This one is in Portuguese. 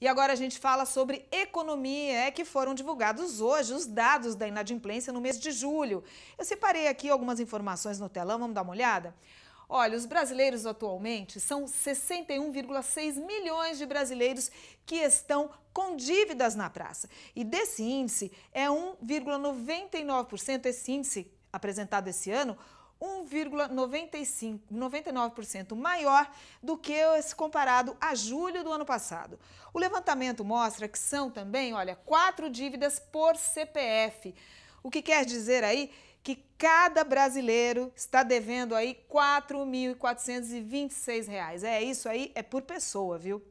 E agora a gente fala sobre economia, é que foram divulgados hoje os dados da inadimplência no mês de julho. Eu separei aqui algumas informações no telão, vamos dar uma olhada? Olha, os brasileiros atualmente são 61,6 milhões de brasileiros que estão com dívidas na praça. E desse índice é 1,99% esse índice apresentado esse ano 1,99% maior do que esse comparado a julho do ano passado. O levantamento mostra que são também, olha, quatro dívidas por CPF. O que quer dizer aí que cada brasileiro está devendo aí R$ 4.426. É isso aí, é por pessoa, viu?